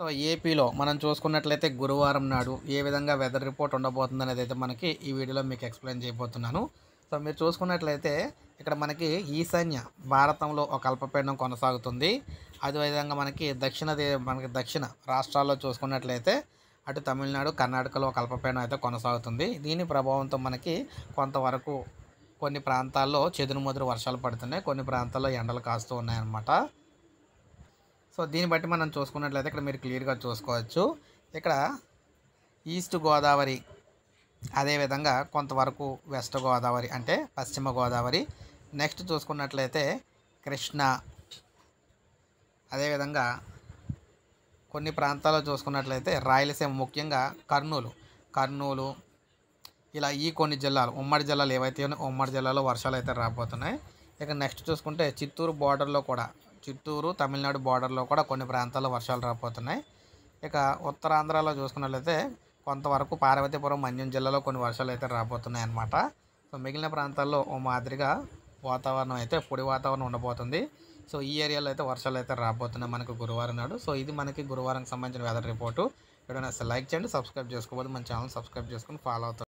so ఏపీలో మనం చూసుకున్నట్లయితే గురువారం నాడు ఏ విధంగా వెదర్ రిపోర్ట్ ఉండబోతుంది అనేది అయితే మనకి ఈ వీడియోలో మీకు ఎక్స్ప్లెయిన్ చేయబోతున్నాను సో మీరు చూసుకున్నట్లయితే ఇక్కడ మనకి ఈశాన్య భారతంలో ఒక అల్పపీడనం కొనసాగుతుంది అదేవిధంగా మనకి దక్షిణ మనకి దక్షిణ రాష్ట్రాల్లో చూసుకున్నట్లయితే అటు తమిళనాడు కర్ణాటకలో ఒక అల్పపీడనం అయితే కొనసాగుతుంది దీని ప్రభావంతో మనకి కొంతవరకు కొన్ని ప్రాంతాల్లో చెదురుమదురు వర్షాలు పడుతున్నాయి కొన్ని ప్రాంతాల్లో ఎండలు కాస్తూ ఉన్నాయన్నమాట సో దీన్ని బట్టి మనం చూసుకున్నట్లయితే ఇక్కడ మీరు క్లియర్గా చూసుకోవచ్చు ఇక్కడ ఈస్ట్ గోదావరి అదేవిధంగా కొంతవరకు వెస్ట్ గోదావరి అంటే పశ్చిమ గోదావరి నెక్స్ట్ చూసుకున్నట్లయితే కృష్ణా అదేవిధంగా కొన్ని ప్రాంతాల్లో చూసుకున్నట్లయితే రాయలసీమ ముఖ్యంగా కర్నూలు కర్నూలు ఇలా ఈ కొన్ని జిల్లాలు ఉమ్మడి జిల్లాలు ఏవైతే ఉన్నాయో ఉమ్మడి జిల్లాలో వర్షాలు అయితే రాబోతున్నాయి ఇక నెక్స్ట్ చూసుకుంటే చిత్తూరు బార్డర్లో కూడా చిత్తూరు తమిళనాడు బార్డర్లో కూడా కొన్ని ప్రాంతాల్లో వర్షాలు రాబోతున్నాయి ఇక ఉత్తరాంధ్రలో చూసుకున్నట్లయితే కొంతవరకు పార్వతీపురం మంజం జిల్లాలో కొన్ని వర్షాలు అయితే రాబోతున్నాయి అన్నమాట సో మిగిలిన ప్రాంతాల్లో ఓ మాదిరిగా వాతావరణం అయితే పొడి వాతావరణం ఉండబోతుంది సో ఈ ఏరియాలో అయితే వర్షాలు అయితే రాబోతున్నాయి మనకు గురువారం నాడు సో ఇది మనకి గురువారానికి సంబంధించిన వెదర్ రిపోర్టు ఎవరైనా లైక్ చేయండి సబ్స్క్రైబ్ చేసుకోవాలి మన ఛానల్ సబ్స్క్రైబ్ చేసుకుని ఫాలో అవుతుంది